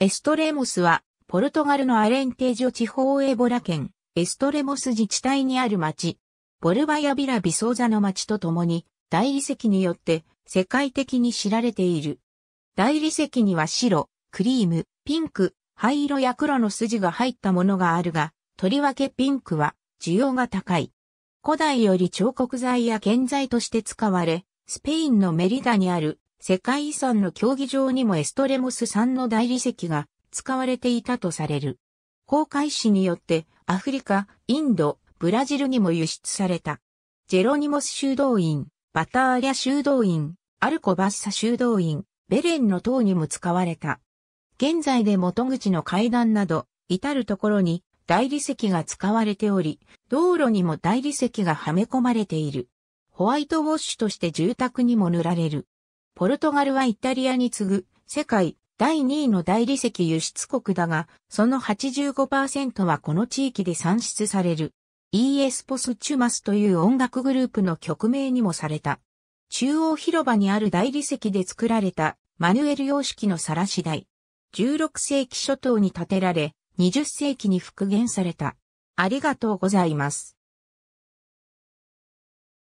エストレモスは、ポルトガルのアレンテージョ地方エボラ県、エストレモス自治体にある町、ボルバヤビラ・ビソーザの町とともに、大理石によって世界的に知られている。大理石には白、クリーム、ピンク、灰色や黒の筋が入ったものがあるが、とりわけピンクは需要が高い。古代より彫刻材や建材として使われ、スペインのメリダにある世界遺産の競技場にもエストレモス産の大理石が使われていたとされる。航海士によってアフリカ、インド、ブラジルにも輸出された。ジェロニモス修道院、バターリャ修道院、アルコバッサ修道院、ベレンの塔にも使われた。現在で元口の階段など、至るところに大理石が使われており、道路にも大理石がはめ込まれている。ホワイトウォッシュとして住宅にも塗られる。ポルトガルはイタリアに次ぐ世界第2位の大理石輸出国だが、その85%はこの地域で産出される。イエスポスチュマスという音楽グループの曲名にもされた。中央広場にある大理石で作られたマヌエル様式の皿次第。16世紀初頭に建てられ、20世紀に復元された。ありがとうございます。